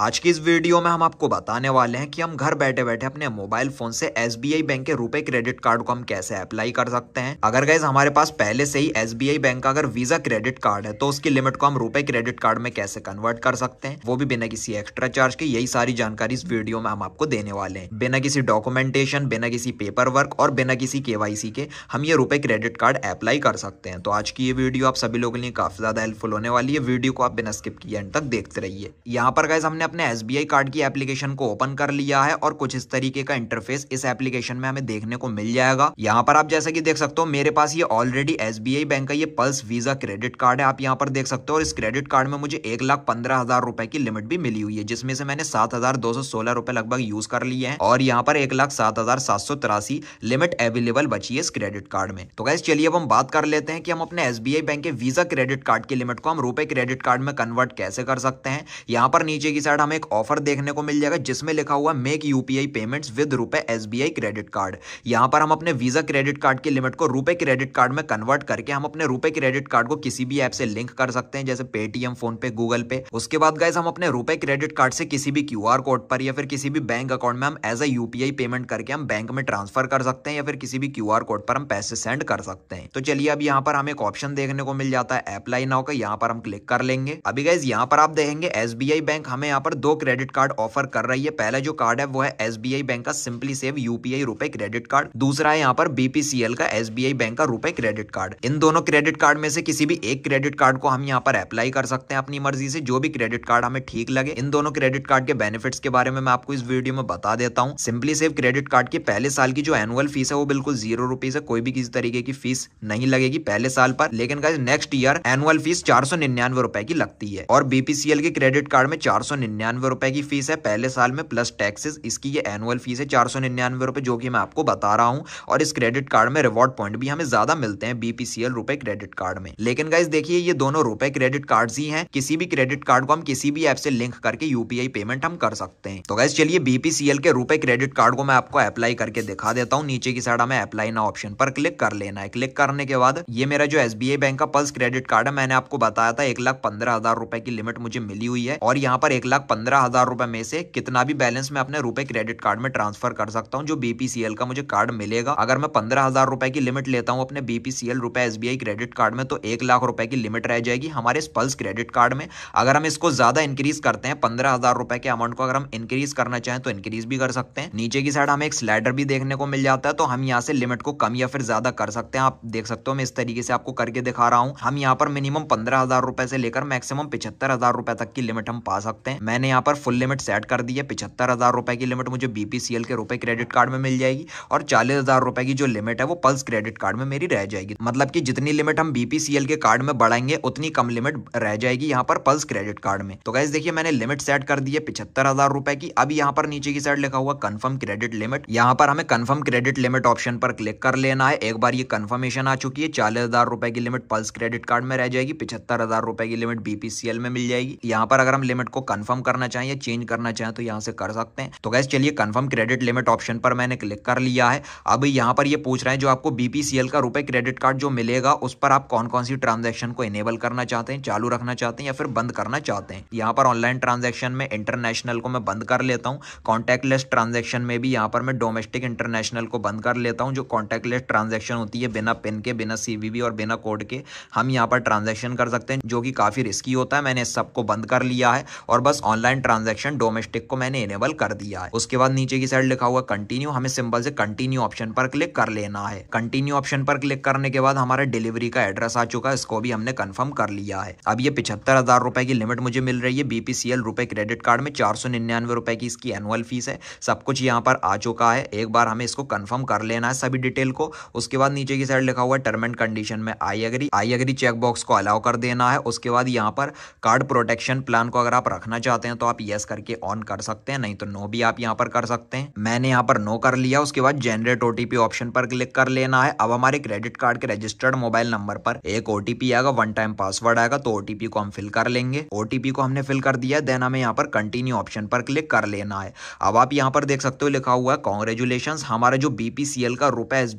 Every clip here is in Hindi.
आज की इस वीडियो में हम आपको बताने वाले हैं कि हम घर बैठे बैठे अपने मोबाइल फोन से एस बैंक के रुपए क्रेडिट कार्ड को हम कैसे अप्लाई कर सकते हैं अगर गैस हमारे पास पहले से ही एस बैंक का अगर वीजा क्रेडिट कार्ड है तो उसकी लिमिट को हम रुपए क्रेडिट कार्ड में कैसे कन्वर्ट कर सकते हैं वो भी बिना किसी एक्स्ट्रा चार्ज के यही सारी जानकारी इस वीडियो में हम आपको देने वाले हैं बिना किसी डॉक्यूमेंटेशन बिना किसी पेपर वर्क और बिना किसी के के हम ये रुपए क्रेडिट कार्ड अप्लाई कर सकते हैं तो आज की ये वीडियो आप सभी लोगों के लिए काफी ज्यादा हेल्पफुल होने वाली है वीडियो को आप बिना स्किप किए एंड तक देखते रहिए यहाँ पर गैस हमने हमने अपने एस कार्ड की एप्लीकेशन को ओपन कर लिया है और कुछ इस तरीके का इंटरफेस इस एप्लीकेशन में हमें देखने को मिल जाएगा यहाँ पर आप जैसे कि देख सकते हो मेरे पास ये ऑलरेडी एस बैंक का ये पल्स वीजा क्रेडिट कार्ड है आप यहाँ पर देख सकते हो और इस क्रेडिट कार्ड में मुझे एक लाख पंद्रह हजार रुपए की लिमिट भी मिली हुई है जिसमें से मैंने सात हजार दो सौ सोलह रुपए लगभग यूज कर लिए हैं और यहाँ पर एक लाख सात हजार सात सौ तिरासी लिमिट अवेलेबल बची है इस क्रेडिट कार्ड में तो गैस चलिए अब हम बात कर लेते हैं कि हम अपने एस बैंक के वीजा क्रेडिट कार्ड की लिमिट को हम रुपए क्रेडिट कार्ड में कन्वर्ट कैसे कर सकते हैं यहाँ पर नीचे की साइड हमें एक ऑफर देखने को मिल जाएगा जिसमें लिखा हुआ make UPI payments with RuPay Yes credit card यहाँ पर हम अपने वीजा क्रेडिट कार्ड की लिमिट को रुपए क्रेडिट कार्ड में कन्वर्ट करके हम अपने रुपए क्रेडिट कार्ड को किसी भी ऐप से लिंक कर सकते हैं जैसे पेटीएम फोन पे गूगल पे उसके बाद गाइज हम अपने रुपए क्रेडिट कार्ड से किसी भी क्यू कोड पर या फिर किसी भी बैंक अकाउंट में हम एज अ यूपीआई पेमेंट करके हम बैंक में ट्रांसफर कर सकते हैं या फिर किसी भी क्यू कोड पर हम पैसे सेंड कर सकते हैं तो चलिए अब यहाँ पर हमें एक ऑप्शन देखने को मिल जाता है एप्लाई नाउ का यहाँ पर हम क्लिक कर लेंगे अभी गाइज यहाँ पर आप देखेंगे एस बैंक हमें पर दो क्रेडिट कार्ड ऑफर कर रही है पहला जो कार्ड है वो है एस बैंक का simply save UPI RuPay credit card दूसरा है यहाँ पर बीपीसीएल का एस बैंक का रुपए क्रेडिट कार्ड इन दोनों क्रेडिट कार्ड में से किसी भी एक क्रेडिट कार्ड को हम यहाँ पर अप्लाई कर सकते हैं अपनी मर्जी से जो भी क्रेडिट कार्ड हमें ठीक लगे इन दोनों क्रेडिट कार्ड के बेनिफिट्स के बारे में मैं आपको इस वीडियो में बता देता हूँ सिंपली सेव क्रेडिट कार्ड की पहले साल की जो एनुअल फीस है वो बिल्कुल जीरो रुपीज है कोई भी किसी तरीके की फीस नहीं लगेगी पहले साल पर लेकिन नेक्स्ट ईयर एनुअल फीस चार सौ निन्यानवे रुपए की लगती है और बीपीसीएल के क्रेडिट कार्ड में चार सौ निन्यानवे रुपए की फीस है पहले साल में प्लस टैक्सेस इसकी ये एनुअल फीस है चार सौ निन्यानवे रुपए जो कि मैं आपको बता रहा हूँ और इस क्रेडिट कार्ड में रिवॉर्ड पॉइंट भी हमें ज्यादा मिलते हैं बीपीसीएल रुपए क्रेडिट कार्ड में लेकिन गाइज देखिए ये दोनों रुपए क्रेडिट कार्ड ही है किसी भी क्रेडिट कार्ड को हम किसी भी ऐप से लिंक करके यूपीआई पेमेंट हम कर सकते हैं तो गाइज चलिए बीपीसीएल के रुपए क्रेडिट कार्ड को मैं आपको अप्लाई करके दिखा देता हूँ नीचे की साइड हमें अप्लाई ना ऑप्शन पर क्लिक कर लेना है क्लिक करने के बाद ये मेरा जो एस बैंक का पल्स क्रेडिट कार्ड है मैंने आपको बताया था एक लाख पंद्रह हजार रुपए की लिमिट मुझे मिली हुई है और यहाँ पर एक लाख लाख पंद्रह हज़ार रुपये में से कितना भी बैलेंस मैं अपने रुपए क्रेडिट कार्ड में ट्रांसफर कर सकता हूँ जो बीपीसीएल का मुझे कार्ड मिलेगा अगर मैं पंद्रह हज़ार रुपये की लिमिट लेता हूँ अपने बीपीसीएल रुपए एसबीआई क्रेडिट कार्ड में तो एक लाख रुपए की लिमिट रह जाएगी हमारे पल्स क्रेडिट कार्ड में अगर हम इसको ज़्यादा इंक्रीज करते हैं पंद्रह हज़ार रुपये के अमाउंट को अगर हम इंक्रीज करना चाहें तो इंक्रीज भी कर सकते हैं नीचे की साइड हमें एक स्लाइडर भी देखने को मिल जाता है तो हम यहाँ से लिमिट को कम या फिर ज़्यादा कर सकते हैं आप देख सकते हो मैं इस तरीके से आपको करके दिखा रहा हूँ हम यहाँ पर मिनिमम पंद्रह हज़ार रुपए से लेकर मैक्सिमम पिछहत्तर हज़ार रुपए तक की लिमिट हम पा सकते हैं मैंने यहाँ पर फुल लिमिट सेट कर दी है पिछहत्तर हज़ार रुपये की लिमिट मुझे बी के रुपये क्रेडिट कार्ड में मिल जाएगी और चालीस हज़ार रुपये की जो लिमिट है वो पल्स क्रेडिट कार्ड में मेरी रह जाएगी मतलब कि जितनी लिमिट हम बी के कार्ड में बढ़ाएंगे उतनी कम लिमिट रह जाएगी यहाँ पर पल्स क्रेडिट कार्ड में तो गैस देखिए मैंने लिमिट सेट कर दी है पिछहत्तर हज़ार रुपये की अब यहाँ पर नीचे की साइड लिखा हुआ कन्फर्म क्रेडिट लिमिट यहाँ पर हमें कन्फर्म क्रेडिट लिमिट ऑप्शन पर क्लिक कर लेना है एक बार ये कन्फर्मेशन आ चुकी है चालीस हज़ार रुपये की लिमिट पल्स क्रेडिट कार्ड में रह जाएगी पिछहत्तर हज़ार रुपये की लिमिट बीपीसीएल में मिल जाएगी यहाँ पर अगर हम लिमिट को कन्फर्म कन्फर्म करना चाहें या चेंज करना चाहें तो यहाँ से कर सकते हैं तो गैस चलिए कन्फर्म क्रेडिट लिमिट ऑप्शन पर मैंने क्लिक कर लिया है अब यहाँ पर ये पूछ रहे हैं जो आपको बीपीसीएल का रुपए क्रेडिट कार्ड जो मिलेगा उस पर आप कौन कौन सी ट्रांजेक्शन को इनेबल करना चाहते हैं चालू रखना चाहते हैं या फिर बंद करना चाहते हैं यहाँ पर ऑनलाइन ट्रांजेक्शन में इंटरनेशनल को मैं बंद कर लेता हूँ लेस ट्रांजेक्शन में भी यहाँ पर मैं डोमेस्टिक इंटरनेशनल को बंद कर लेता हूँ जो कॉन्टैक्टलेस ट्रांजेक्शन होती है बिना पिन के बिना सी और बिना कोड के हम यहाँ पर ट्रांजेक्शन कर सकते हैं जो कि काफ़ी रिस्की होता है मैंने सबको बंद कर लिया है और बस ऑनलाइन ट्रांजेक्शन डोमेस्टिक को मैंने इनेबल कर दिया है उसके बाद नीचे की साइड लिखा हुआ कंटिन्यू हमें सिंपल से कंटिन्यू ऑप्शन पर क्लिक कर लेना है कंटिन्यू ऑप्शन पर क्लिक करने के बाद हमारे डिलीवरी का एड्रेस आ चुका है इसको भी हमने कन्फर्म कर लिया है अब ये पिछहत्तर हजार रुपए की लिमिट मुझे मिल रही है बीपीसीएल रुपए क्रेडिट कार्ड में चार सौ निन्यानवे रुपए की इसकी एनुअल फीस है सब कुछ यहाँ पर आ चुका है एक बार हमें इसको कन्फर्म कर लेना है सभी डिटेल को उसके बाद नीचे की साइड लिखा हुआ टर्म एंड कंडीशन में I agree I agree checkbox को अलाउ कर देना है उसके बाद यहाँ पर कार्ड प्रोटेक्शन प्लान को अगर आप रखना चाहते चाहते हैं तो आप येस करके ऑन कर सकते हैं नहीं तो नो भी आप यहाँ पर कर सकते हैं मैंने यहाँ पर नो कर लिया उसके बाद जनरेट ओटीपी ऑप्शन पर क्लिक कर लेना है अब हमारे क्रेडिट कार्ड के रजिस्टर्ड मोबाइल नंबर पर एक ओटीपी आएगा वन टाइम पासवर्ड आएगा तो ओटीपी को हम फिल कर लेंगे ओटीपी को हमने फिल कर दिया देन हमें यहाँ पर कंटिन्यू ऑप्शन पर क्लिक कर लेना है अब आप यहाँ पर देख सकते हो लिखा हुआ है कॉन्ग्रेचुलेशन हमारा जो बीपीसीएल का रुपए एस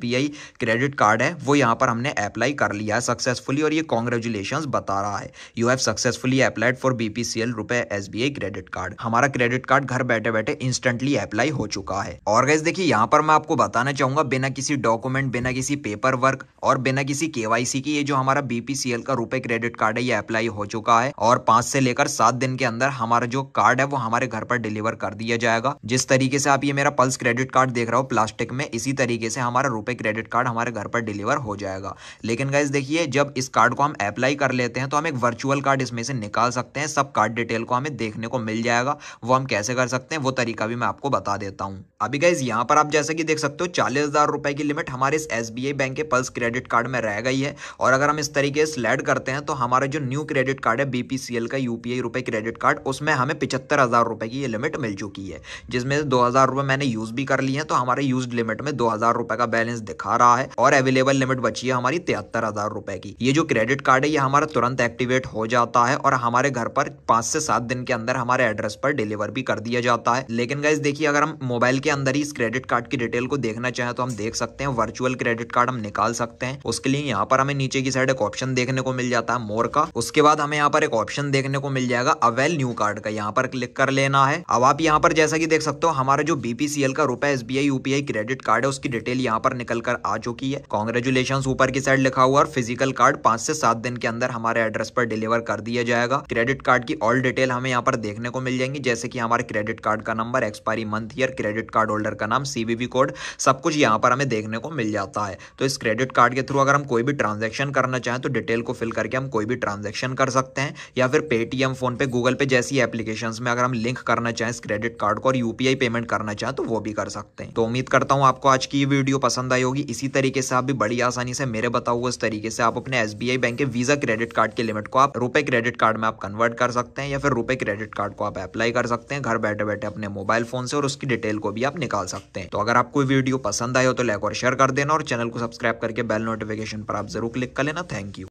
क्रेडिट कार्ड है वो यहाँ पर हमने अप्लाई कर लिया है सक्सेसफुली और ये कॉन्ग्रेचुलेशन बता रहा है you have successfully applied for BPCL RuPay S B ये क्रेडिट कार्ड हमारा क्रेडिट कार्ड घर बैठे बैठे इंस्टेंटली अप्लाई हो चुका है और गैस देखिए यहाँ पर मैं आपको बताना चाहूंगा बिना किसी डॉक्यूमेंट बिना किसी पेपर वर्क और बिना किसी केवाईसी की ये जो हमारा बीपीसीएल का रुपए क्रेडिट कार्ड है ये अप्लाई हो चुका है और पांच से लेकर सात दिन के अंदर हमारा जो कार्ड है वो हमारे घर पर डिलीवर कर दिया जाएगा जिस तरीके से आप ये मेरा पल्स क्रेडिट कार्ड देख रहे हो प्लास्टिक में इसी तरीके से हमारा रुपए क्रेडिट कार्ड हमारे घर पर डिलीवर हो जाएगा लेकिन गैस देखिए जब इस कार्ड को हम अप्लाई कर लेते हैं तो हम एक वर्चुअल कार्ड इसमें से निकाल सकते हैं सब कार्ड डिटेल को हमें देख देखने को मिल जाएगा वो हम कैसे कर सकते हैं वो तरीका भी मैं आपको बता देता हूँ अभी गाइज यहाँ पर आप जैसे कि देख सकते हो चालीस हज़ार रुपये की लिमिट हमारे इस एस बैंक के पल्स क्रेडिट कार्ड में रह गई है और अगर हम इस तरीके से स्लैड करते हैं तो हमारा जो न्यू क्रेडिट कार्ड है बीपीसीएल का यूपीआई रुपए क्रेडिट कार्ड उसमें हमें पिछहत्तर हज़ार रुपए की ये लिमिट मिल चुकी है जिसमें दो हज़ार रुपए मैंने यूज़ भी कर ली है तो हमारे यूज लिमिट में दो हज़ार रुपए का बैलेंस दिखा रहा है और अवेलेबल लिमिट बची है हमारी तिहत्तर हज़ार रुपए की ये जो क्रेडिट कार्ड है ये हमारा तुरंत एक्टिवेट हो जाता है और हमारे घर पर पांच से सात दिन के अंदर अंदर हमारे एड्रेस पर डिलीवर भी कर दिया जाता है लेकिन गाइज देखिए अगर हम मोबाइल के अंदर ही इस क्रेडिट कार्ड की डिटेल को देखना चाहें तो हम देख सकते हैं वर्चुअल क्रेडिट कार्ड हम निकाल सकते हैं उसके लिए यहाँ पर हमें नीचे की साइड एक ऑप्शन देखने को मिल जाता है मोर का उसके बाद हमें यहाँ पर एक ऑप्शन देखने को मिल जाएगा अवेल न्यू कार्ड का यहाँ पर क्लिक कर लेना है अब आप यहाँ पर जैसा की देख सकते हो हमारा जो बीपीसीएल का रुपए एस यूपीआई क्रेडिट कार्ड है उसकी डिटेल यहाँ पर निकल कर आ चुकी है कॉन्ग्रेचुलेशन ऊपर की साइड लिखा हुआ और फिजिकल कार्ड पांच से सात दिन के अंदर हमारे एड्रेस पर डिलीवर कर दिया जाएगा क्रेडिट कार्ड की ऑल डिटेल हमें यहाँ पर पर देखने को मिल जाएंगी जैसे कि हमारे क्रेडिट कार्ड का number expiry month year credit card holder का नाम सीवीवी कोड सब कुछ यहाँ पर हमें देखने को मिल जाता है तो इस क्रेडिट कार्ड के थ्रू अगर हम कोई भी ट्रांजेक्शन करना चाहें तो डिटेल को फिल करके हम कोई भी ट्रांजेक्शन कर सकते हैं या फिर पेटीएम फोन पे गूगल पे जैसी एप्लीकेशन में अगर हम लिंक करना चाहें इस क्रेडिट कार्ड को और यूपीआई पेमेंट करना चाहें तो वो भी कर सकते हैं तो उम्मीद करता हूं आपको आज की ये वीडियो पसंद आई होगी इसी तरीके से आप भी बड़ी आसानी से मेरे बताओ हुए इस तरीके से आप अपने एसबीआई बैंक के वीजा क्रेडिट कार्ड के लिमिट को आप रुपए क्रेडिट कार्ड में आप कन्वर्ट कर सकते हैं या फिर रुपए क्रेडिट क्रेडिट कार्ड को आप अप्लाई कर सकते हैं घर बैठे बैठे अपने मोबाइल फोन से और उसकी डिटेल को भी आप निकाल सकते हैं तो अगर आपको वीडियो पसंद आए हो तो लाइक और शेयर कर देना और चैनल को सब्सक्राइब करके बेल नोटिफिकेशन पर आप जरूर क्लिक कर लेना थैंक यू